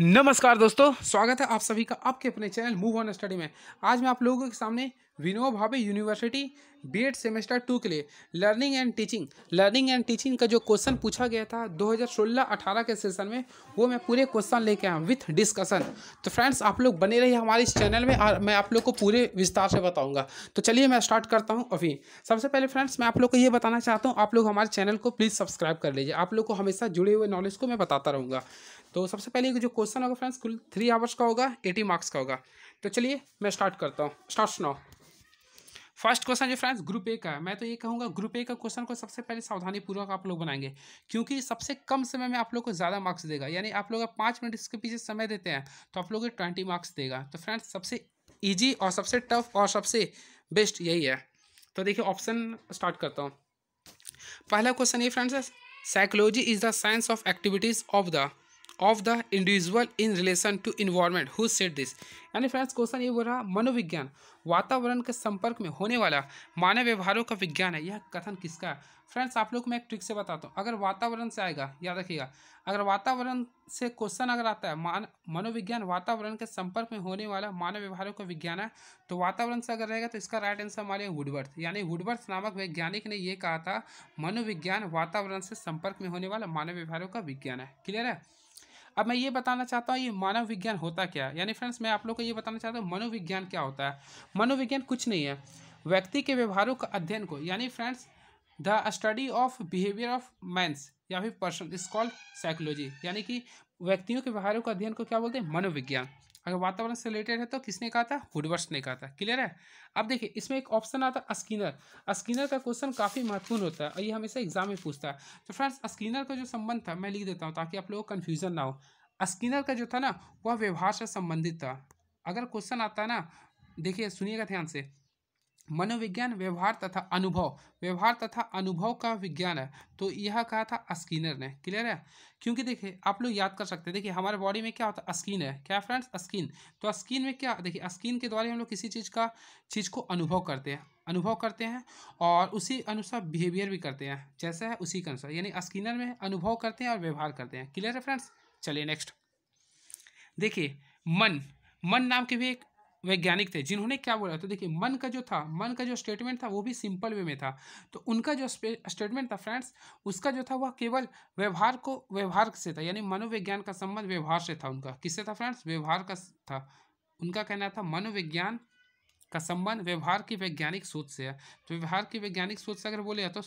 नमस्कार दोस्तों स्वागत है आप सभी का आपके अपने चैनल मूव ऑन स्टडी में आज मैं आप लोगों के सामने विनो भावे यूनिवर्सिटी बी सेमेस्टर टू के लिए learning and teaching learning and teaching का जो क्वेश्चन पूछा गया था 2016-18 के सेशन में वो मैं पूरे क्वेश्चन लेके आया विथ डिस्कशन तो फ्रेंड्स आप लोग बने रहिए हमारे इस चैनल में और मैं आप लोग को पूरे विस्तार से बताऊंगा तो चलिए मैं स्टार्ट करता हूँ अभी सबसे पहले फ्रेंड्स मैं आप लोग को ये बताना चाहता हूँ आप लोग हमारे चैनल को प्लीज़ सब्सक्राइब कर लीजिए आप लोग को हमेशा जुड़े हुए नॉलेज को मैं बताता रहूँगा तो सबसे पहले जो क्वेश्चन होगा फ्रेंड्स कुल थ्री आवर्स का होगा एटी मार्क्स का होगा तो चलिए मैं स्टार्ट करता हूँ स्टार्ट सुनाओ फर्स्ट क्वेश्चन जो फ्रेंड्स ग्रुप ए का है मैं तो ये कहूँगा ग्रुप ए का क्वेश्चन को सबसे पहले सावधानी पूर्वक आप लोग बनाएंगे क्योंकि सबसे कम समय में आप लोग को ज़्यादा मार्क्स देगा यानी आप लोग पाँच मिनट इसके पीछे समय देते हैं तो आप लोग ट्वेंटी मार्क्स देगा तो फ्रेंड्स सबसे ईजी और सबसे टफ और सबसे बेस्ट यही है तो देखिए ऑप्शन स्टार्ट करता हूँ पहला क्वेश्चन ये फ्रेंड्स है psychology is the science of activities of the of the individual in relation to environment who said this यानी फ्रेंड्स क्वेश्चन ये बोल रहा मनोविज्ञान वातावरण के संपर्क में होने वाला मानव व्यवहारों का विज्ञान है यह कथन किसका है फ्रेंड्स आप लोग मैं एक ट्रिक से बताता हूँ अगर वातावरण से आएगा याद रखिएगा अगर वातावरण से क्वेश्चन अगर आता है मान मनोविज्ञान वातावरण के संपर्क में होने वाला मानव व्यवहारों का विज्ञान है तो वातावरण से अगर रहेगा तो इसका राइट आंसर हमारे वुडवर्थ यानी वुडवर्थ नामक वैज्ञानिक ने यह कहा था मनोविज्ञान वातावरण से संपर्क में होने वाला मानव व्यवहारों का विज्ञान है क्लियर है अब मैं ये बताना चाहता हूँ ये मानव विज्ञान होता क्या यानी फ्रेंड्स मैं आप लोग को ये बताना चाहता हूँ मनोविज्ञान क्या होता है मनोविज्ञान कुछ नहीं है व्यक्ति के व्यवहारों का अध्ययन को यानी friends the study of behaviour of man's या फिर पर्सन इज कॉल्ड साइकोलॉजी यानी कि व्यक्तियों के व्यवहारों का अध्ययन को क्या बोलते हैं मनोविज्ञान अगर वातावरण से रिलेटेड है तो किसने कहा था वुडवर्स ने कहा था क्लियर है अब देखिए इसमें एक ऑप्शन आता है स्किनर स्किनर का क्वेश्चन काफ़ी महत्वपूर्ण होता है और ये हमेशा एग्जाम में पूछता है तो फ्रेंड्स स्किनर का जो संबंध था मैं लिख देता हूँ ताकि आप लोगों को कन्फ्यूजन ना हो स्किनर का जो था ना वह व्यवहार से संबंधित था अगर क्वेश्चन आता है ना देखिए सुनिएगा ध्यान से मनोविज्ञान व्यवहार तथा अनुभव व्यवहार तथा अनुभव का विज्ञान है तो यह कहा था स्किनर ने क्लियर है क्योंकि देखिए आप लोग याद कर सकते हैं देखिए हमारे बॉडी में क्या होता है स्किन है क्या फ्रेंड्स स्किन तो स्किन में क्या देखिए स्किन के द्वारा हम लोग किसी चीज़ का चीज़ को अनुभव करते हैं अनुभव करते हैं और उसी अनुसार बिहेवियर भी करते हैं जैसा है उसी के अनुसार यानी स्किनर में अनुभव करते हैं और व्यवहार करते हैं क्लियर है फ्रेंड्स चलिए नेक्स्ट देखिए मन मन नाम के भी एक वैज्ञानिक थे जिन्होंने क्या बोला तो देखिए मन का जो था मन का जो स्टेटमेंट था वो भी सिंपल वे में था तो उनका जो स्टेटमेंट था फ्रेंड्स उसका जो था वह केवल व्यवहार को व्यवहार से था यानी मनोविज्ञान का संबंध व्यवहार से था उनका किससे था फ्रेंड्स व्यवहार का था उनका कहना था मनोविज्ञान का संबंध व्यवहार की वैज्ञानिक सोच से है तो व्यवहार की वैज्ञानिक सोच से अगर बोले तो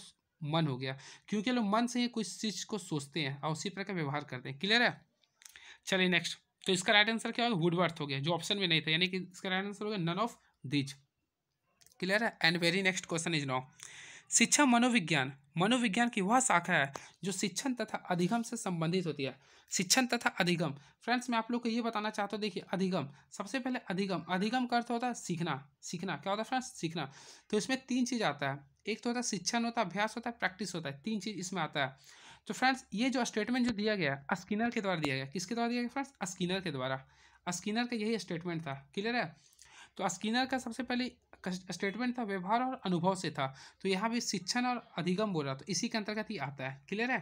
मन हो गया क्योंकि लोग मन से ही कुछ चीज़ को सोचते हैं और उसी प्रकार व्यवहार करते हैं क्लियर है चलिए नेक्स्ट तो इसका राइट आंसर क्या होगा वुडवर्थ हो गया जो ऑप्शन में नहीं था यानी कि इसका राइट आंसर हो गया नन ऑफ दिज क्लियर है and very next question is now शिक्षा मनोविज्ञान मनोविज्ञान की वह शाखा है जो शिक्षण तथा अधिगम से संबंधित होती है शिक्षण तथा अधिगम फ्रेंड्स मैं आप लोग को ये बताना चाहता हूँ देखिए अधिगम सबसे पहले अधिगम अधिगम का अर्थ होता है सीखना सीखना क्या होता है फ्रेंड्स सीखना तो इसमें तीन चीज़ आता है एक तो होता है शिक्षण होता है अभ्यास होता है प्रैक्टिस होता है तीन चीज़ इसमें आता है तो फ्रेंड्स ये जो स्टेटमेंट जो दिया गया अस्किनर के द्वारा दिया गया किसके द्वारा दिया गया फ्रेंड्स अस्किनर के द्वारा अस्किनर का यही स्टेटमेंट था क्लियर है तो स्किनर का सबसे पहले स्टेटमेंट था व्यवहार और अनुभव से था तो यहाँ भी शिक्षण और अधिगम बोल रहा तो इसी के अंतर्गत ही आता है क्लियर है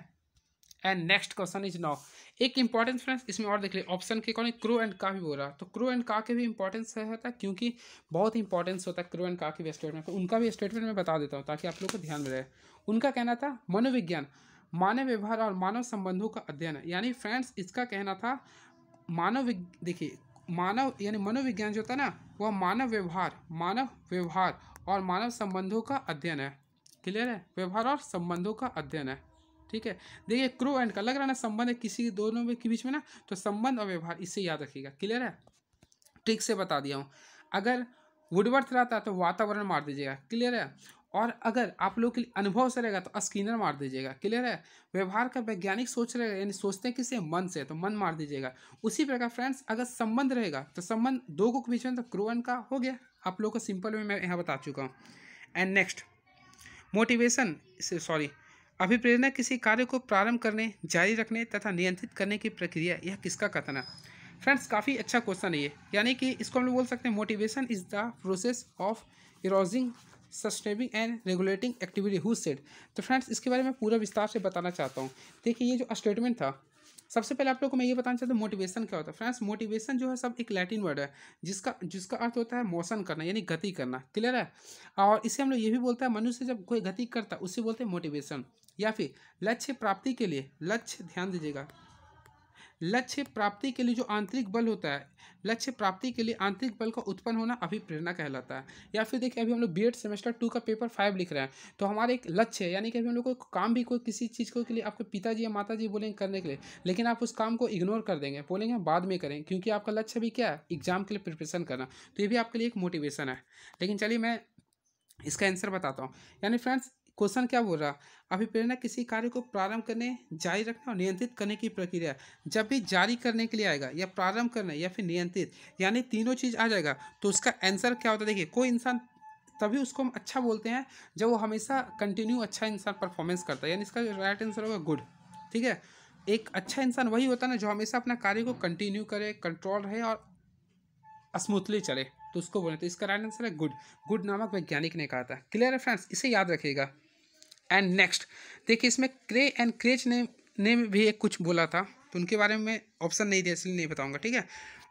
and next question is now एक इंपॉर्टेंस फ्रेंड्स इसमें और देख ले ऑप्शन के अकॉर्डिंग क्रो एंड का भी बोल रहा तो क्रो एंड का के भी इंपॉर्टेंस होता है क्योंकि बहुत इंपॉर्टेंस होता है क्रो एंड का के भी स्टेटमेंट तो उनका भी स्टेटमेंट मैं बता देता हूँ ताकि आप लोग को ध्यान में रहे उनका कहना था मनोविज्ञान मानव व्यवहार और मानव संबंधों का अध्ययन यानी फ्रेंड्स इसका कहना था मानव देखिए मानव यानी मनोविज्ञान जो था ना वह मानव व्यवहार मानव व्यवहार और मानव संबंधों का अध्ययन है क्लियर है व्यवहार और संबंधों का अध्ययन है ठीक है देखिए क्रो एंड का लग रहा ना संबंध है किसी दोनों के बीच में ना तो संबंध और व्यवहार इसे याद रखिएगा क्लियर है ठीक से बता दिया हूँ अगर वुडवर्थ रहता तो वातावरण मार दीजिएगा क्लियर है और अगर आप लोगों के लिए अनुभव से रहेगा तो स्किनर मार दीजिएगा क्लियर है व्यवहार का वैज्ञानिक सोच रहेगा यानी सोचते हैं किसे मन से तो मन मार दीजिएगा उसी प्रकार फ्रेंड्स अगर संबंध रहेगा तो संबंध दो को बीच में तो क्रोवन का हो गया आप लोगों को सिंपल में मैं यहाँ बता चुका हूँ एंड नेक्स्ट मोटिवेशन सॉरी अभिप्रेरणा किसी कार्य को प्रारंभ करने जारी रखने तथा नियंत्रित करने की प्रक्रिया यह किसका कथन है फ्रेंड्स काफ़ी अच्छा क्वेश्चन है ये यानी कि इसको हम लोग बोल सकते हैं motivation is the process of arousing sustaining and regulating activity who said तो फ्रेंड्स इसके बारे में पूरा विस्तार से बताना चाहता हूँ देखिए ये जो स्टेटमेंट था सबसे पहले आप लोग को मैं ये बताना चाहता हूँ मोटिवेशन क्या होता है फ्रेंड्स मोटिवेशन जो है सब एक लैटिन वर्ड है जिसका जिसका अर्थ होता है मोशन करना यानी गति करना क्लियर है और इसे हम लोग ये भी बोलते हैं मनुष्य जब कोई गति करता है उसे बोलते हैं मोटिवेशन या फिर लक्ष्य प्राप्ति के लिए लक्ष्य ध्यान दीजिएगा लक्ष्य प्राप्ति के लिए जो आंतरिक बल होता है लक्ष्य प्राप्ति के लिए आंतरिक बल का उत्पन्न होना अभी प्रेरणा कहलाता है या फिर देखिए अभी हम लोग बी सेमेस्टर टू का पेपर फाइव लिख रहे हैं तो हमारे एक लक्ष्य है यानी कि अभी हम लोग को काम भी कोई किसी चीज़ को के लिए आपके पिताजी या माता जी बोलेंगे करने के लिए लेकिन आप उस काम को इग्नोर कर देंगे बोलेंगे हम बाद में करें क्योंकि आपका लक्ष्य भी क्या है एग्जाम के लिए प्रिपरेशन करना तो ये भी आपके लिए एक मोटिवेशन है लेकिन चलिए मैं इसका आंसर बताता हूँ यानी फ्रेंड्स क्वेश्चन क्या बोल रहा अभिप्रेरणा किसी कार्य को प्रारंभ करने जारी रखना और नियंत्रित करने की प्रक्रिया जब भी जारी करने के लिए आएगा या प्रारंभ करने या फिर नियंत्रित यानी तीनों चीज़ आ जाएगा तो उसका आंसर क्या होता है देखिए कोई इंसान तभी उसको हम अच्छा बोलते हैं जब वो हमेशा कंटिन्यू अच्छा इंसान परफॉर्मेंस करता है यानी इसका राइट आंसर होगा गुड ठीक है एक अच्छा इंसान वही होता है ना जो हमेशा अपना कार्य को कंटिन्यू करे कंट्रोल रहे और स्मूथली चले तो उसको बोले तो इसका राइट आंसर है गुड गुड नामक वैज्ञानिक ने कहा था क्लियर है फ्रेंड्स इसे याद रखिएगा एंड नेक्स्ट देखिए इसमें क्रे एंड क्रेज ने ने भी एक कुछ बोला था तो उनके बारे में ऑप्शन नहीं दिया इसलिए नहीं बताऊंगा ठीक है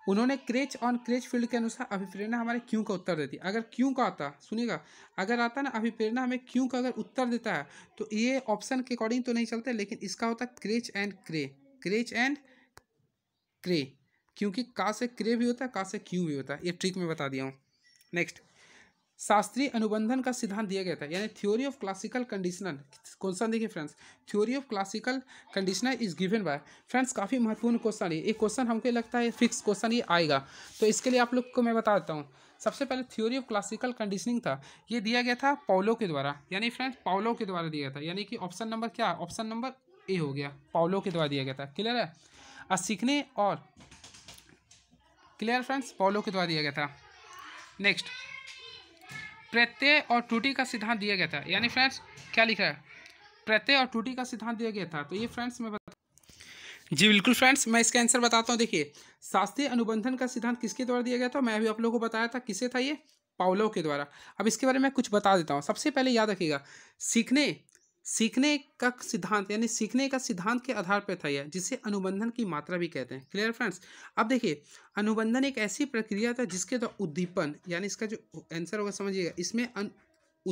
उन्होंने क्रेच ऑन क्रेच फील्ड के अनुसार अभिप्रेरणा हमारे क्यों का उत्तर देती अगर क्यों का आता सुनिएगा अगर आता ना अभिप्रेरणा हमें क्यों का अगर उत्तर देता है तो ये ऑप्शन के अकॉर्डिंग तो नहीं चलता लेकिन इसका होता है क्रेच एंड क्रे क्रेच एंड क्रे क्योंकि का से क्रे भी होता है का से क्यों भी होता है ये ट्रिक में बता दिया हूँ नेक्स्ट शास्त्रीय अनुबंधन का सिद्धांत दिया गया था यानी थ्योरी ऑफ क्लासिकल कंडीशनर कौन सा देखिए friends theory of classical conditioner is given by friends काफ़ी महत्वपूर्ण क्वेश्चन है ये क्वेश्चन हमको लगता है फिक्स क्वेश्चन ये आएगा तो इसके लिए आप लोग को मैं बता देता हूँ सबसे पहले थ्योरी ऑफ क्लासिकल कंडीशनिंग था ये दिया गया था पाउलो के द्वारा यानी फ्रेंड्स पाओलो के द्वारा दिया गया था यानी कि ऑप्शन नंबर क्या ऑप्शन नंबर ए हो गया पाउलो के द्वारा दिया गया था क्लियर है और सीखने और क्लियर फ्रेंड्स पाउलो के द्वारा दिया गया था नेक्स्ट प्रत्यय और टूटी का सिद्धांत दिया गया था यानी फ्रेंड्स क्या लिखा है प्रत्यय और टूटी का सिद्धांत दिया गया था तो ये फ्रेंड्स मैं बता जी बिल्कुल फ्रेंड्स मैं इसका आंसर बताता हूँ देखिए शास्त्रीय अनुबंधन का सिद्धांत किसके द्वारा दिया गया था मैं अभी आप लोगों को बताया था किसे था ये पावलो के द्वारा अब इसके बारे में कुछ बता देता हूँ सबसे पहले याद रखिएगा सीखने सीखने का सिद्धांत यानी सीखने का सिद्धांत के आधार पर था यह जिसे अनुबंधन की मात्रा भी कहते हैं क्लियर फ्रेंड्स अब देखिए अनुबंधन एक ऐसी प्रक्रिया था जिसके द्वारा उद्दीपन यानी इसका जो आंसर होगा समझिएगा इसमें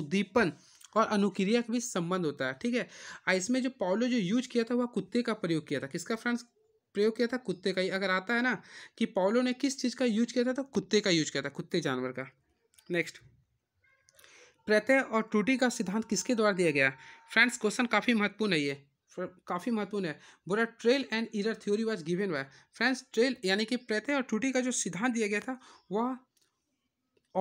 उद्दीपन और अनुक्रिया का भी संबंध होता है ठीक है इसमें जो पॉलो जो यूज किया था वह कुत्ते का प्रयोग किया था किसका फ्रेंड्स प्रयोग किया था कुत्ते का ही अगर आता है ना कि पॉलो ने किस चीज़ का यूज किया था तो कुत्ते का यूज किया था कुत्ते जानवर का नेक्स्ट प्रत्यय और त्रुटि का सिद्धांत किसके द्वारा दिया गया फ्रेंड्स क्वेश्चन काफ़ी महत्वपूर्ण है ये काफ़ी महत्वपूर्ण है बोला trial and error theory was given by friends trial यानी कि प्रत्यय और त्रुटि का जो सिद्धांत दिया गया था वह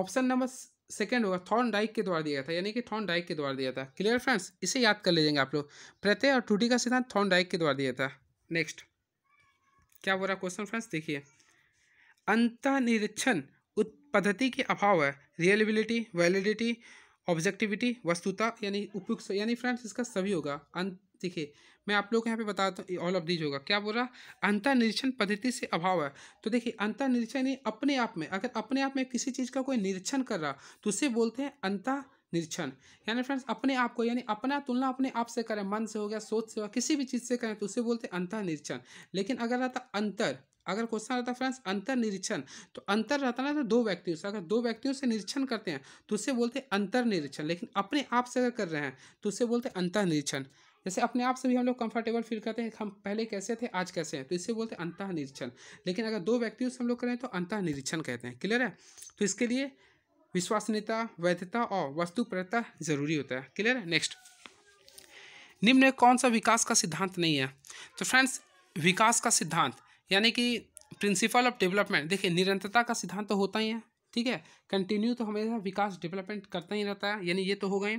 ऑप्शन नंबर सेकेंड होगा थॉर्न डाइक के द्वारा दिया था यानी कि थॉर्न डाइक के द्वारा दिया था क्लियर फ्रेंड्स इसे याद कर लीजिएगा आप लोग प्रत्यय और त्रुटि का सिद्धांत थॉर्न डाइक के द्वारा दिया था नेक्स्ट क्या बोला क्वेश्चन फ्रेंड्स देखिए अंत निरीक्षण उत्पद्धति के अभाव है रियलिबिलिटी वैलिडिटी ऑब्जेक्टिविटी वस्तुता यानी उपयुक्त यानी फ्रेंड्स इसका सभी होगा अंत देखिए मैं आप लोग को यहाँ पे बताता हूँ ऑल ऑफ दीज होगा क्या बोल रहा अंतर निरीक्षण पद्धति से अभाव है तो देखिए अंतर निरीक्षण अपने आप में अगर अपने आप में किसी चीज़ का कोई निरीक्षण कर रहा तो उसे बोलते हैं अंतर निरीक्षण यानी फ्रेंड्स अपने आप को यानी अपना तुलना अपने आप से करें मन से हो गया सोच से हो किसी भी चीज़ से करें तो उसे बोलते हैं अंतर निरीक्षण लेकिन अगर रहता अंतर अगर क्वेश्चन आता फ्रेंड्स अंतर निरीक्षण तो अंतर रहता ना तो दो व्यक्तियों से अगर दो व्यक्तियों से निरीक्षण करते हैं तो उसे बोलते हैं अंतर निरीक्षण लेकिन अपने आप से अगर कर रहे हैं तो उसे बोलते हैं अंतर निरीक्षण जैसे अपने आप से भी हम लोग कंफर्टेबल फील करते हैं हम पहले कैसे थे आज कैसे हैं तो इसे बोलते हैं अंतः निरीक्षण लेकिन अगर दो व्यक्तियों से हम लोग करें तो अंतः निरीक्षण कहते हैं क्लियर है तो इसके लिए विश्वसनीयता वैधता और वस्तुपरता जरूरी होता है क्लियर है नेक्स्ट निम्न कौन सा विकास का सिद्धांत नहीं है तो फ्रेंड्स विकास का सिद्धांत यानी कि प्रिंसिपल ऑफ डेवलपमेंट देखिए निरंतरता का सिद्धांत तो होता ही है ठीक है कंटिन्यू तो हमेशा विकास डेवलपमेंट करता ही रहता है यानी ये तो हो गए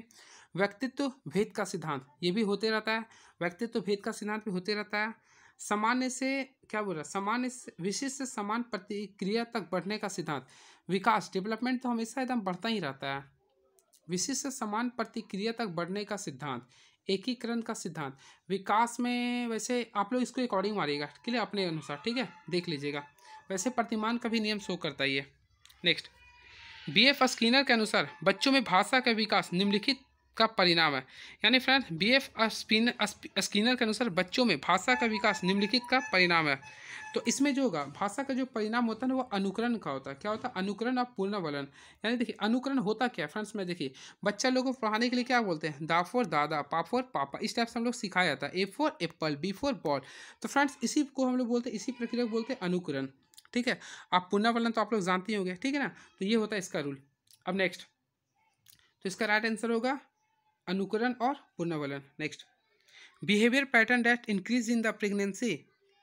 व्यक्तित्व भेद का सिद्धांत ये भी होते रहता है व्यक्तित्व भेद का सिद्धांत भी होते रहता है सामान्य से क्या बोल रहा है सामान्य विशिष्ट से समान प्रतिक्रिया तक बढ़ने का सिद्धांत विकास डेवलपमेंट तो हमेशा एकदम बढ़ता ही रहता है विशिष्ट समान प्रतिक्रिया तक बढ़ने का सिद्धांत एकीकरण का सिद्धांत विकास में वैसे आप लोग इसको अकॉर्डिंग मारिएगा क्लियर अपने अनुसार ठीक है देख लीजिएगा वैसे प्रतिमान का भी नियम शो करता ही है नेक्स्ट बी एफ स्क्रीनर के अनुसार बच्चों में भाषा का विकास निम्नलिखित का परिणाम है यानी फ्रेंड बी एफ स्किनर के अनुसार बच्चों में भाषा का विकास निम्नलिखित का परिणाम है तो इसमें जो होगा भाषा का जो परिणाम होता है ना वो अनुकरण का होता है क्या होता है अनुकरण और पूर्णवलन यानी देखिए अनुकरण होता क्या है फ्रेंड्स में देखिए बच्चा लोगों को पढ़ाने के लिए क्या बोलते हैं दा फोर दादा पा फोर पापा इस टाइप से हम लोग सिखाया जाता है A for apple B for ball तो फ्रेंड्स इसी को हम लोग बोलते हैं इसी प्रक्रिया को बोलते हैं अनुकरण ठीक है आप पूर्णवलन तो आप लोग जानते ही होंगे ठीक है ना तो ये होता है इसका रूल अब नेक्स्ट तो इसका राइट आंसर होगा अनुकरण और पुनर्वलन next behaviour pattern that increase in the pregnancy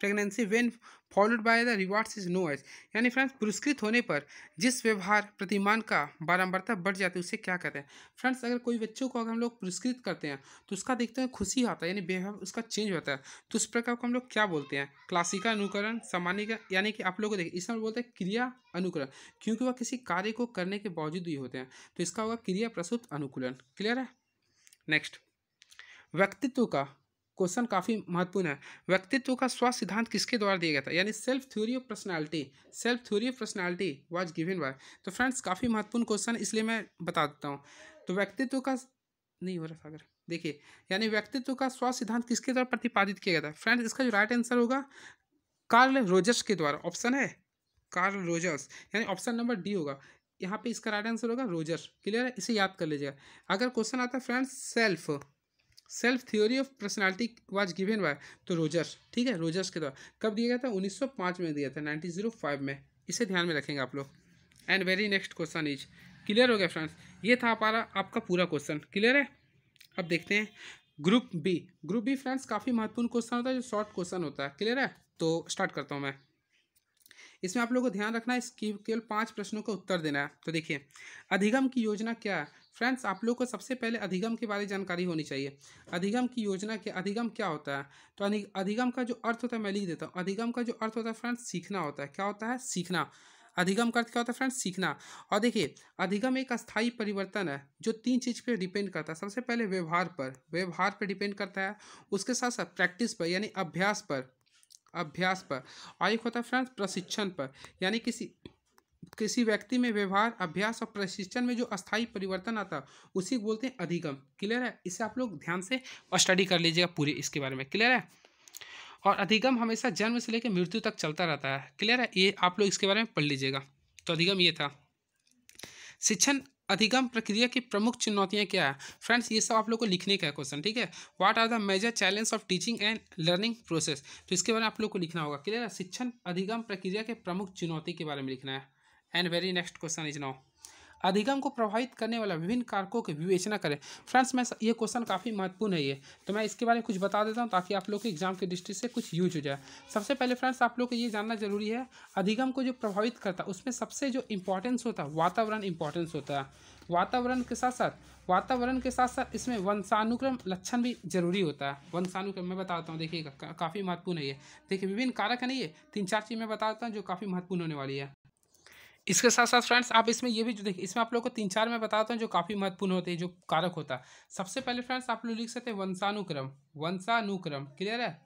pregnancy when followed by the rewards is known as यानी फ्रेंड्स पुरस्कृत होने पर जिस व्यवहार प्रतिमान का बारंबारता बढ़ जाती है उसे क्या कहते हैं फ्रेंड्स अगर कोई बच्चों को अगर हम लोग पुरस्कृत करते हैं तो उसका देखते हैं खुशी आता है यानी व्यवहार उसका चेंज होता है तो उस प्रकार को हम लोग क्या बोलते हैं क्लासिका अनुकरण सामान्य यानी कि आप लोग को देखिए इसमें बोलते हैं क्रिया अनुकरण क्योंकि वह किसी कार्य को करने के बावजूद भी होते हैं तो इसका होगा क्रिया प्रसुत अनुकूलन क्लियर है नेक्स्ट व्यक्तित्व का क्वेश्चन काफ़ी महत्वपूर्ण है व्यक्तित्व का स्व सिद्धांत किसके द्वारा दिया गया था यानी self theory of personality self theory of personality was given by तो फ्रेंड्स काफ़ी महत्वपूर्ण क्वेश्चन इसलिए मैं बता देता हूँ तो व्यक्तित्व का नहीं हो रहा सागर देखिए यानी व्यक्तित्व का स्व सिद्धांत किसके द्वारा प्रतिपादित किया गया था फ्रेंड्स इसका जो राइट आंसर होगा कार्ल रोजर्स के द्वारा ऑप्शन है कार्ल रोजर्स यानी ऑप्शन नंबर डी होगा यहाँ पे इसका राइट आंसर होगा रोजर क्लियर है इसे याद कर लीजिएगा अगर क्वेश्चन आता है friends self self theory of personality was given by तो रोजर्स ठीक है रोजर्स के द्वारा कब दिया गया था 1905 में दिया था 1905 में इसे ध्यान में रखेंगे आप लोग and very next question is clear हो गया फ्रेंड्स ये था हमारा आपका पूरा क्वेश्चन क्लियर है अब देखते हैं group B group B friends काफ़ी महत्वपूर्ण क्वेश्चन होता है जो शॉर्ट क्वेश्चन होता है क्लियर है तो स्टार्ट करता हूँ मैं इसमें आप लोगों को ध्यान रखना है केवल पाँच प्रश्नों का उत्तर देना है तो देखिए अधिगम की योजना क्या है फ्रेंड्स आप लोग को सबसे पहले अधिगम के बारे में जानकारी होनी चाहिए अधिगम की योजना के अधिगम क्या होता है तो अधिगम का जो अर्थ होता है मैं लिख देता हूँ अधिगम का जो अर्थ होता है फ्रेंड्स सीखना होता है क्या होता है सीखना अधिगम का अर्थ क्या होता है फ्रेंड्स सीखना और देखिए अधिगम एक अस्थायी परिवर्तन है जो तीन चीज़ पे डिपेंड करता है सबसे पहले व्यवहार पर व्यवहार पर डिपेंड करता है उसके साथ साथ प्रैक्टिस पर यानी अभ्यास पर अभ्यास पर और एक होता है फ्रेंड्स प्रशिक्षण पर यानी किसी किसी व्यक्ति में व्यवहार अभ्यास और प्रशिक्षण में जो अस्थायी परिवर्तन आता है उसी को बोलते हैं अधिगम क्लियर है इसे आप लोग ध्यान से स्टडी कर लीजिएगा पूरे इसके बारे में क्लियर है और अधिगम हमेशा जन्म से लेकर मृत्यु तक चलता रहता है क्लियर है ये आप लोग इसके बारे में पढ़ लीजिएगा तो अधिगम ये था शिक्षण अधिगम प्रक्रिया की प्रमुख चुनौतियाँ क्या है फ्रेंड्स ये सब आप लोग को लिखने का है क्वेश्चन ठीक है what are the major challenge of teaching and learning process तो इसके बारे में आप लोग को लिखना होगा क्लियर है शिक्षण अधिगम प्रक्रिया के प्रमुख चुनौती के बारे में लिखना है and very next question is now अधिगम को प्रभावित करने वाला विभिन्न कारकों की विवेचना करें फ्रेंड्स मैं ये क्वेश्चन काफ़ी महत्वपूर्ण है ये तो मैं इसके बारे में कुछ बता देता हूँ ताकि आप लोग के एग्जाम के दृष्टि से कुछ यूज हो जाए सबसे पहले फ्रेंड्स आप लोग को ये जानना जरूरी है अधिगम को जो प्रभावित करता है उसमें सबसे जो इम्पोर्टेंस होता है वातावरण इम्पोर्टेंस होता है वातावरण के साथ साथ वातावरण के साथ साथ इसमें वंशानुक्रम लक्षण भी जरूरी होता है वंशानुक्रम मैं बताता हूँ देखिए का, काफ़ी महत्वपूर्ण है ये देखिए विभिन्न कारक है नहीं ये तीन चार चीज़ मैं बताता हूँ जो काफ़ी महत्वपूर्ण होने वाली है इसके साथ साथ फ्रेंड्स आप इसमें ये भी जो देखिए इसमें आप लोग को तीन चार मैं बताता हूँ जो काफ़ी महत्वपूर्ण होते हैं जो कारक होता है सबसे पहले फ्रेंड्स आप लोग लिख सकते हैं वंशानुक्रम वंशानुक्रम क्लियर है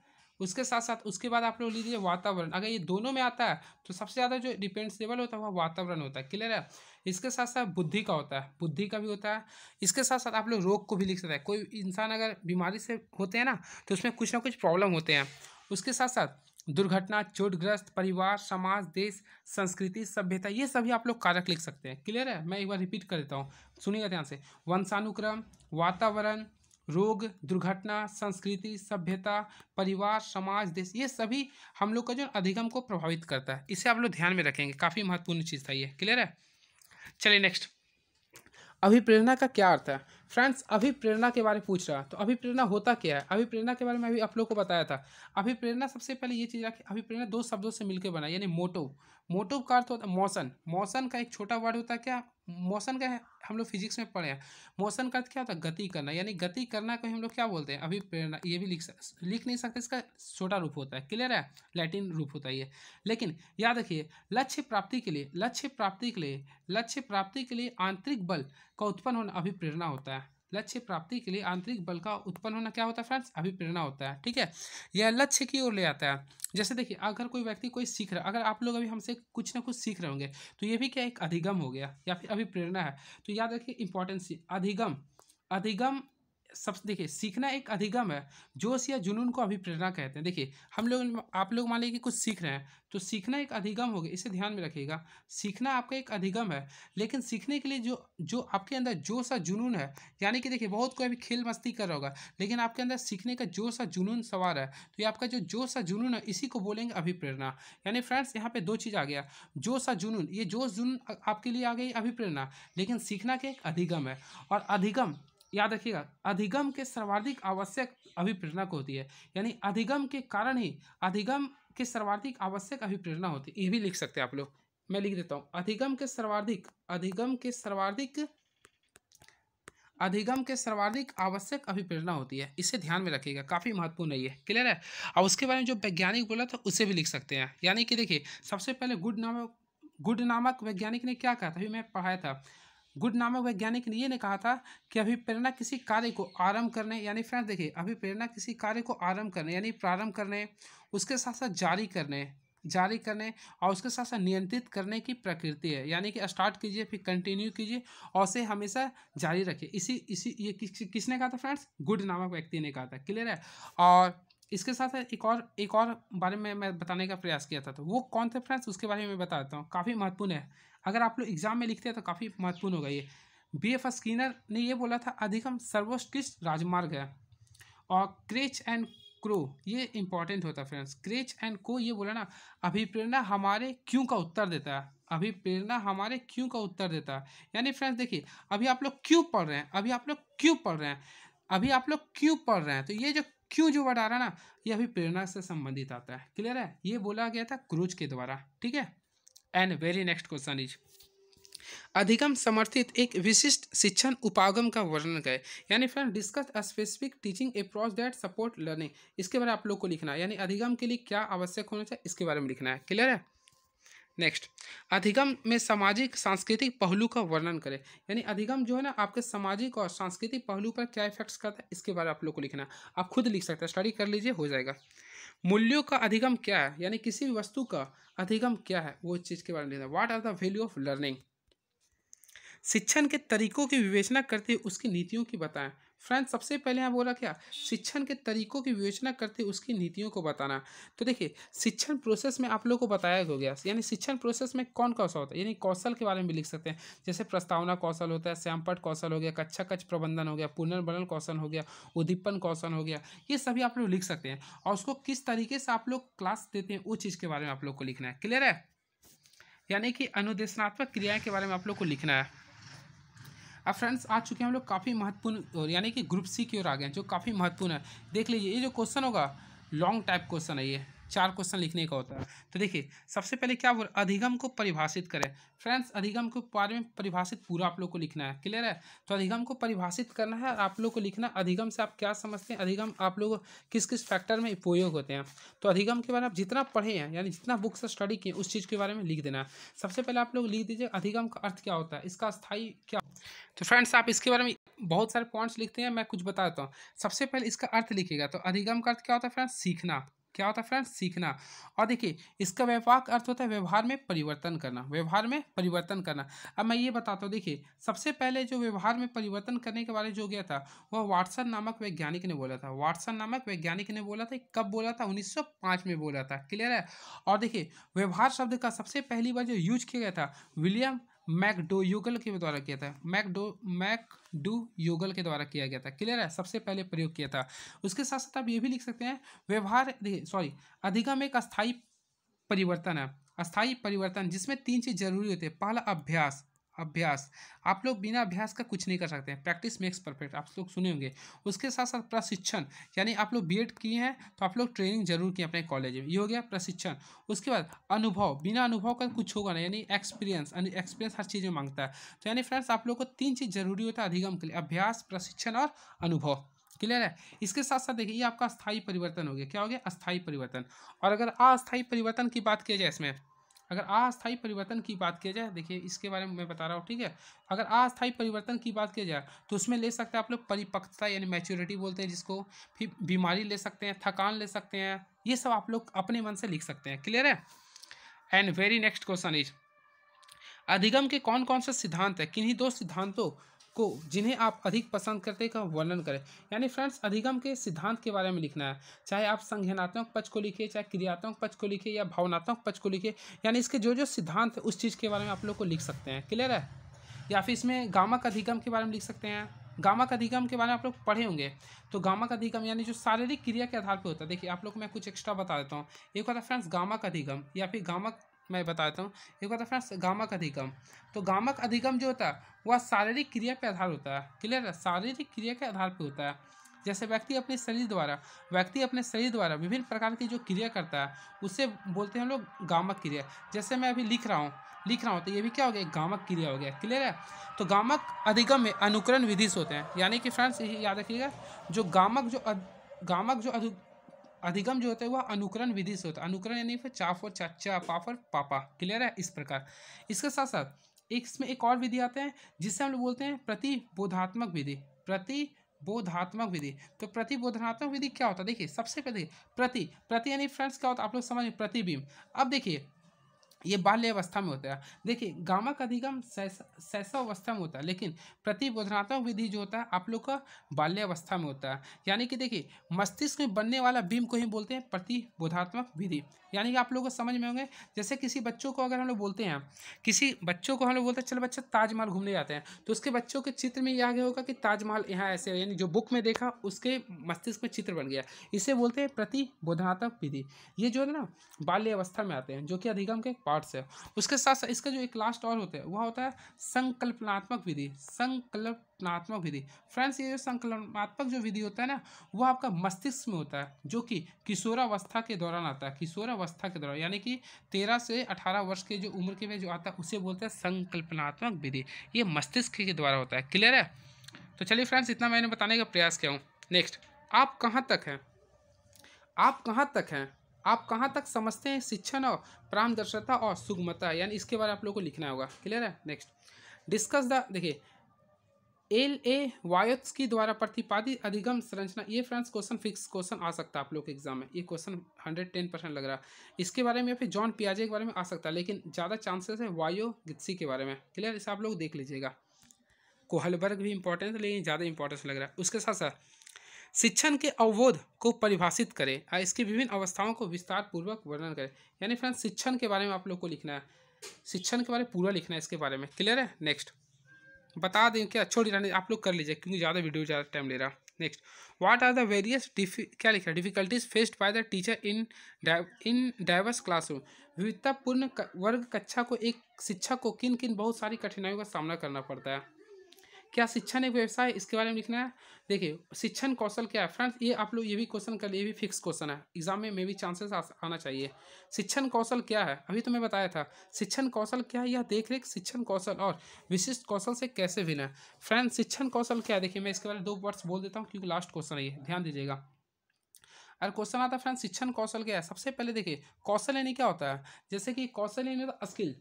उसके साथ साथ उसके बाद आप लोग लीजिए वातावरण अगर ये दोनों में आता है तो सबसे ज़्यादा जो डिपेंडेबल होता है वह वातावरण होता है क्लियर है इसके साथ साथ बुद्धि का होता है बुद्धि का भी होता है इसके साथ साथ आप लोग रोग को भी लिख सकते हैं कोई इंसान अगर बीमारी से होते हैं ना तो उसमें कुछ ना कुछ प्रॉब्लम होते हैं उसके साथ साथ दुर्घटना चोटग्रस्त परिवार समाज देश संस्कृति सभ्यता ये सभी आप लोग कारक लिख सकते हैं क्लियर है मैं एक बार रिपीट कर देता हूँ सुनिएगा ध्यान से वंशानुक्रम वातावरण रोग दुर्घटना संस्कृति सभ्यता परिवार समाज देश ये सभी हम लोग का जो अधिगम को प्रभावित करता है इसे आप लोग ध्यान में रखेंगे काफ़ी महत्वपूर्ण चीज़ था ये क्लियर है चलिए नेक्स्ट अभिप्रेरणा का क्या अर्थ है फ्रेंड्स अभी प्रेरणा के बारे में पूछ रहा तो अभी प्रेरणा होता क्या है अभी प्रेरणा के बारे में अभी आप लोग को बताया था अभी प्रेरणा सबसे पहले ये चीज़ रखी अभी प्रेरणा दो शब्दों से मिलकर बना यानी मोटो मोटिव का अर्थ होता है मोशन का एक छोटा वर्ड होता है क्या मोशन का हम लोग फिजिक्स में पढ़े हैं मोशन का अर्थ क्या होता है गति करना यानी गति करना को हम लोग क्या बोलते हैं अभी प्रेरणा ये भी लिख सक, लिख नहीं सकते इसका छोटा रूप होता है क्लियर है लैटिन रूप होता है ये लेकिन याद रखिए लक्ष्य प्राप्ति के लिए लक्ष्य प्राप्ति के लिए लक्ष्य प्राप्ति के लिए आंतरिक बल का उत्पन्न होना अभी प्रेरणा होता है लक्ष्य प्राप्ति के लिए आंतरिक बल का उत्पन्न होना क्या होता है फ्रेंड्स अभिप्रेरणा होता है ठीक है यह लक्ष्य की ओर ले आता है जैसे देखिए अगर कोई व्यक्ति कोई सीख रहा अगर आप लोग अभी हमसे कुछ ना कुछ सीख रहे होंगे तो ये भी क्या एक अधिगम हो गया या फिर अभिप्रेरणा है तो याद रखिए इंपॉर्टेंस अधिगम अधिगम सबसे देखिए सीखना एक अधिगम है जोश या जुनून को अभिप्रेरणा कहते हैं देखिए हम लोग आप लोग मान लीजिए कुछ सीख रहे हैं तो सीखना एक अधिगम हो गया इसे ध्यान में रखिएगा सीखना आपका एक अधिगम है लेकिन सीखने के लिए जो जो आपके अंदर जोश और जुनून है यानी कि देखिए बहुत कोई अभी खेल मस्ती कर रहा होगा लेकिन आपके अंदर सीखने का जोश और जुनून सवार है तो ये आपका जो जोश और जुनून है इसी को बोलेंगे अभिप्रेरणा यानी फ्रेंड्स यहाँ पर दो चीज़ आ गया जोश और जुनून ये जोश जुनून आपके लिए आ गई अभिप्रेरणा लेकिन सीखना के एक अधिगम है और अधिगम याद रखिएगा अधिगम के सर्वाधिक आवश्यक को होती है यानी अधिगम के कारण ही अधिगम के सर्वाधिक आवश्यक अभिप्रेरणा होती है ये भी लिख सकते हैं आप लोग मैं लिख देता हूँ अधिगम के सर्वाधिक अधिगम के सर्वाधिक अधिगम के सर्वाधिक आवश्यक अभिप्रेरणा होती है इसे ध्यान में रखिएगा काफ़ी महत्वपूर्ण है क्लियर है और उसके बारे में जो वैज्ञानिक बोला था उसे भी लिख सकते हैं यानी कि देखिए सबसे पहले गुड नामक गुड नामक वैज्ञानिक ने क्या कहा था अभी मैं पढ़ाया था गुड नामक वैज्ञानिक ने ये ने कहा था कि अभिप्रेरणा किसी कार्य को आरंभ करने यानी फ्रेंड्स देखिए अभिप्रेरणा किसी कार्य को आरंभ करने यानी प्रारंभ करने उसके साथ साथ जारी करने जारी करने और उसके साथ साथ नियंत्रित करने की प्रकृति है यानी कि स्टार्ट कीजिए फिर कंटिन्यू कीजिए और उसे हमेशा जारी रखिए इसी इसी ये कि, कि, किसने कहा था फ्रेंड्स गुड नामक व्यक्ति ने कहा था क्लियर है और इसके साथ एक और एक और बारे में मैं बताने का प्रयास किया था तो वो कौन थे फ्रेंड्स उसके बारे में मैं बताता हूँ काफ़ी महत्वपूर्ण है अगर आप लोग एग्जाम में लिखते हैं तो काफ़ी महत्वपूर्ण होगा ये बी एफ स्किनर ने यह बोला था अधिकम सर्वोत्कृष्ट राजमार्ग है और क्रेच एंड क्रो ये इंपॉर्टेंट होता है फ्रेंड्स क्रेच एंड को ये बोला ना अभिप्रेरणा हमारे क्यों का उत्तर देता है अभिप्रेरणा हमारे क्यों का उत्तर देता है यानी फ्रेंड्स देखिए अभी आप लोग क्यों पढ़ रहे हैं अभी आप लोग क्यों पढ़ रहे हैं अभी आप लोग क्यों पढ़ रहे हैं तो ये जो क्यों जो वर्ड आ रहा है ना ये अभी प्रेरणा से संबंधित आता है क्लियर है ये बोला गया था क्रूज के द्वारा ठीक है and very next question is अधिगम समर्थित एक विशिष्ट शिक्षण उपागम का वर्णन करें यानी friend discuss a specific teaching approach that support learning इसके बारे में आप लोग को लिखना है यानी अधिगम के लिए क्या आवश्यक होना चाहिए इसके बारे में लिखना है क्लियर है नेक्स्ट अधिगम में सामाजिक सांस्कृतिक पहलू का वर्णन करें यानी अधिगम जो है ना आपके सामाजिक और सांस्कृतिक पहलू पर क्या इफेक्ट्स करता है इसके बारे में आप लोग को लिखना है आप खुद लिख सकते हैं स्टडी कर लीजिए हो जाएगा मूल्यों का अधिगम क्या है यानी किसी भी वस्तु का अधिगम क्या है वो चीज़ के बारे में लेना what are the value of learning शिक्षण के तरीकों की विवेचना करते हुए उसकी नीतियों की बताएं फ्रेंड्स सबसे पहले यहाँ बोला क्या हम्म। शिक्षण के तरीकों की विवेचना करते उसकी नीतियों को बताना तो देखिए शिक्षण प्रोसेस में आप लोग को बताया हो गया यानी शिक्षण प्रोसेस में कौन कौशल होता है यानी कौशल के बारे में भी लिख सकते हैं जैसे प्रस्तावना कौशल होता है श्यामपट कौशल हो गया कच्छा कच्छ प्रबंधन हो गया पुनर्वलन कौशल हो गया उद्दीपन कौशल हो गया ये सभी आप लोग लिख सकते हैं और उसको किस तरीके से आप लोग क्लास देते हैं वो चीज़ के बारे में आप लोग को लिखना है क्लियर है यानी कि अनुदेशनात्मक क्रियाएं के बारे में आप लोग को लिखना है अब फ्रेंड्स आ चुके हैं हम लोग काफ़ी महत्वपूर्ण यानी कि ग्रुप सी की ओर आ गए हैं जो काफ़ी महत्वपूर्ण है देख लीजिए ये जो क्वेश्चन होगा लॉन्ग टाइप क्वेश्चन है ये चार क्वेश्चन लिखने का होता है तो देखिए सबसे पहले क्या बोल अधिगम को परिभाषित करें फ्रेंड्स अधिगम को बारे में परिभाषित पूरा आप लोग को लिखना है क्लियर है तो अधिगम को परिभाषित करना है आप लोग को लिखना अधिगम से आप क्या समझते हैं अधिगम आप लोग किस किस फैक्टर में उपयोग होते हैं तो अधिगम के बारे में आप जितना पढ़े हैं यानी जितना बुक से स्टडी किए उस चीज़ के बारे में लिख देना है सबसे पहले आप लोग लिख दीजिए अधिगम का अर्थ क्या होता है इसका स्थायी क्या तो फ्रेंड्स आप इसके बारे में बहुत सारे पॉइंट्स लिखते हैं मैं कुछ बताता हूँ सबसे पहले इसका अर्थ लिखेगा तो अधिगम का अर्थ क्या होता है फ्रेंड्स सीखना क्या होता है फ्रेंड्स सीखना और देखिए इसका व्यापक अर्थ होता है व्यवहार में परिवर्तन करना व्यवहार में परिवर्तन करना अब मैं ये बताता हूँ देखिए सबसे पहले जो व्यवहार में परिवर्तन करने के बारे में जो गया था वह वाटसन नामक वैज्ञानिक ने बोला था वाटसन नामक वैज्ञानिक ने बोला था कब बोला था उन्नीस में बोला था क्लियर है और देखिए व्यवहार शब्द का सबसे पहली बार जो यूज किया गया था विलियम मैकडो युगल के द्वारा किया था मैकडो मैकडू युगल के द्वारा किया गया था क्लियर है सबसे पहले प्रयोग किया था उसके साथ साथ आप ये भी लिख सकते हैं व्यवहार सॉरी अधिगम एक अस्थायी परिवर्तन है अस्थायी परिवर्तन जिसमें तीन चीज़ जरूरी होते हैं पहला अभ्यास अभ्यास आप लोग बिना अभ्यास का कुछ नहीं कर सकते हैं प्रैक्टिस मेक्स परफेक्ट आप लोग सुने होंगे उसके साथ साथ प्रशिक्षण यानी आप लोग बी किए हैं तो आप लोग ट्रेनिंग जरूर किए अपने कॉलेज में ये हो गया प्रशिक्षण उसके बाद अनुभव बिना अनुभव का कुछ होगा ना यानी एक्सपीरियंस एक्सपीरियंस हर चीज़ में मांगता है तो यानी फ्रेंड्स आप लोग को तीन चीज़ जरूरी होता है अधिगम के लिए अभ्यास प्रशिक्षण और अनुभव क्लियर है इसके साथ साथ देखिए ये आपका स्थायी परिवर्तन हो गया क्या हो गया अस्थायी परिवर्तन और अगर अस्थायी परिवर्तन की बात किया जाए इसमें अगर अस्थायी परिवर्तन की बात किया जाए देखिए इसके बारे में मैं बता रहा हूँ ठीक है अगर अस्थायी परिवर्तन की बात किया जाए तो उसमें ले सकते हैं आप लोग परिपक्वता यानी मैच्योरिटी बोलते हैं जिसको फिर बीमारी ले सकते हैं थकान ले सकते हैं ये सब आप लोग अपने मन से लिख सकते हैं क्लियर है and very next question is अधिगम के कौन कौन से सिद्धांत है किन्हीं दो सिद्धांतों को जिन्हें आप अधिक पसंद करते का वर्णन करें यानी फ्रेंड्स अधिगम के सिद्धांत के बारे में लिखना है चाहे आप संज्ञानात्मक पक्ष को लिखिए चाहे क्रियात्मक पक्ष को लिखिए या भावनात्मक पक्ष को लिखिए यानी इसके जो जो सिद्धांत है उस चीज़ के बारे में आप लोग को लिख सकते हैं क्लियर है या फिर इसमें गामक अधिगम के बारे में लिख सकते हैं गामक अधिगम के बारे में आप लोग पढ़े होंगे तो गामक अधिगम यानी जो शारीरिक क्रिया के आधार पर होता है देखिए आप लोग मैं कुछ एक्स्ट्रा बता देता हूँ एक होता है फ्रेंड्स गामक अधिगम या फिर गामक मैं बताता हूँ एक होता है फ्रेंड्स गामक अधिगम तो गामक अधिगम जो होता है वह शारीरिक क्रिया पर आधार होता है क्लियर है शारीरिक क्रिया के आधार पर होता है जैसे व्यक्ति अपने शरीर द्वारा व्यक्ति अपने शरीर द्वारा विभिन्न प्रकार की जो क्रिया करता है उसे बोलते हैं हम लोग गामक क्रिया जैसे मैं अभी लिख रहा हूँ लिख रहा हूँ तो ये भी क्या हो गया गामक क्रिया हो गया क्लियर है तो गामक अधिगम में अनुकरण विधि होते हैं यानी कि फ्रेंड्स याद रखिएगा जो गामक जो गामक जो अधिगम जो होता है वह अनुकरण विधि से होता है अनुकरण यानी फिर चाफ और चाचा पाफ और पापा क्लियर है इस प्रकार इसके साथ साथ एक इसमें एक और विधि आते हैं जिससे हम लोग बोलते हैं प्रतिबोधात्मक विधि प्रति बोधात्मक विधि तो प्रतिबोधनात्मक विधि क्या होता है देखिए सबसे पहले प्रति प्रति यानी फ्रेंड्स क्या होता है आप लोग समझ में प्रतिबिंब अब देखिए ये बाल्यावस्था में होता है देखिए गामा का अधिगम अवस्था में होता है लेकिन प्रतिबोधनात्मक विधि जो होता है आप लोग का बाल्यावस्था में होता है यानी कि देखिए मस्तिष्क में बनने वाला बीम को ही बोलते हैं प्रतिबोधात्मक विधि यानी कि आप लोग को समझ में होंगे जैसे किसी बच्चों को अगर हम लोग बोलते हैं किसी बच्चों को हम लोग बोलते हैं चलो बच्चा ताजमहल घूमने जाते हैं तो उसके बच्चों के चित्र में यह आगे होगा कि ताजमहल यहाँ ऐसे यानी जो बुक में देखा उसके मस्तिष्क में चित्र बन गया इसे बोलते हैं प्रतिबोधात्मक विधि ये जो है ना बाल्यावस्था में आते हैं जो कि अधिगम के पार्ट्स है उसके साथ साथ इसका जो एक लास्ट और होता है वह होता है संकल्पनात्मक विधि संकल्पनात्मक विधि फ्रेंड्स ये जो संकल्पनात्मक जो विधि होता है ना वो आपका मस्तिष्क में होता है जो कि किशोरावस्था के दौरान आता है किशोरावस्था के दौरान यानी कि तेरह से अठारह वर्ष के जो उम्र के में जो आता है उसे बोलते हैं संकल्पनात्मक विधि ये मस्तिष्क के द्वारा होता है क्लियर है तो चलिए फ्रेंड्स इतना मैंने बताने का प्रयास किया हूँ नेक्स्ट आप कहाँ तक हैं आप कहाँ तक हैं आप कहाँ तक समझते हैं शिक्षण और पारदर्शिता और सुगमता यानी इसके बारे में आप लोग को लिखना होगा क्लियर है नेक्स्ट डिस्कस द देखिए एल ए की द्वारा प्रतिपादित अधिगम संरचना ये फ्रेंड्स क्वेश्चन फिक्स क्वेश्चन आ सकता है आप लोग के एग्जाम में ये क्वेश्चन हंड्रेड टेन परसेंट लग रहा है इसके बारे में फिर जॉन पियाजे के बारे में आ सकता है लेकिन ज़्यादा चांसेस है वायो गित्सी के बारे में क्लियर इसे आप लोग देख लीजिएगा कोहलबर्ग भी इंपॉर्टेंट है लेकिन ज़्यादा इंपॉर्टेंस लग रहा है उसके साथ साथ शिक्षण के अवबोध को परिभाषित करें और इसकी विभिन्न अवस्थाओं को विस्तार पूर्वक वर्णन करें यानी फ्रेंड्स शिक्षण के बारे में आप लोग को लिखना है शिक्षण के बारे में पूरा लिखना है इसके बारे में क्लियर है नेक्स्ट बता दें क्या छोड़ रहने आप लोग कर लीजिए क्योंकि ज़्यादा वीडियो ज़्यादा टाइम ले रहा next what are the various क्या लिखा है difficulties faced by the teacher in in diverse classroom विविधतापूर्ण वर्ग कक्षा को एक शिक्षक को किन किन बहुत सारी कठिनाइयों का सामना करना पड़ता है क्या शिक्षण एक व्यवसाय इसके बारे में लिखना है देखिए शिक्षण कौशल क्या है फ्रेंड्स ये आप लोग ये भी क्वेश्चन कर लिए भी फिक्स क्वेश्चन है एग्जाम में मे भी चांसेस आना चाहिए शिक्षण कौशल क्या है अभी तो मैं बताया था शिक्षण कौशल क्या है यह देख रेख शिक्षण कौशल और विशिष्ट कौशल से कैसे भिन्न है फ्रेंड्स शिक्षण कौशल क्या है देखिए मैं इसके बारे में दो वर्ड्स बोल देता हूँ क्योंकि लास्ट क्वेश्चन है ध्यान दीजिएगा अगर क्वेश्चन आता है फ्रेंड्स शिक्षण कौशल क्या है सबसे पहले देखिए कौशल यानी क्या होता है जैसे कि कौशल यानी स्किल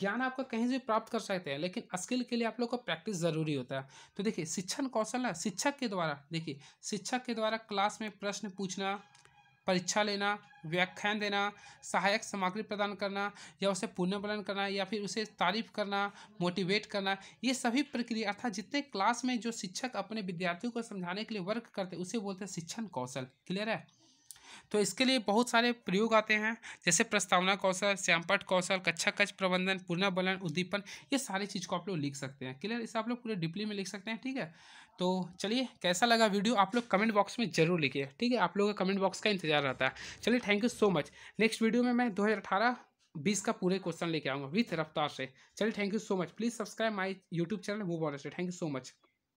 ज्ञान आपका कहीं से भी प्राप्त कर सकते हैं लेकिन स्किल के लिए आप लोग को प्रैक्टिस ज़रूरी होता है तो देखिए शिक्षण कौशल है शिक्षक के द्वारा देखिए शिक्षक के द्वारा क्लास में प्रश्न पूछना परीक्षा लेना व्याख्यान देना सहायक सामग्री प्रदान करना या उसे पुण्य प्रदान करना या फिर उसे तारीफ करना मोटिवेट करना ये सभी प्रक्रिया अर्थात जितने क्लास में जो शिक्षक अपने विद्यार्थियों को समझाने के लिए वर्क करते उसे बोलते हैं शिक्षण कौशल क्लियर है तो इसके लिए बहुत सारे प्रयोग आते हैं जैसे प्रस्तावना कौशल श्यामपट कौशल कच्छा कच्छ प्रबंधन बलन उद्दीपन ये सारी चीज़ को आप लोग लिख सकते हैं क्लियर इसे आप लोग पूरे डिप्ली में लिख सकते हैं ठीक है तो चलिए कैसा लगा वीडियो आप लोग कमेंट बॉक्स में जरूर लिखिए ठीक है आप लोगों का कमेंट बॉक्स का इंतजार रहता है चलिए thank you so much next video में मैं दो हज़ार बीस का पूरे क्वेश्चन लेके आऊंगा विथ रफ्तार से चलिए thank you so much please subscribe my YouTube channel move on से थैंक यू सो मच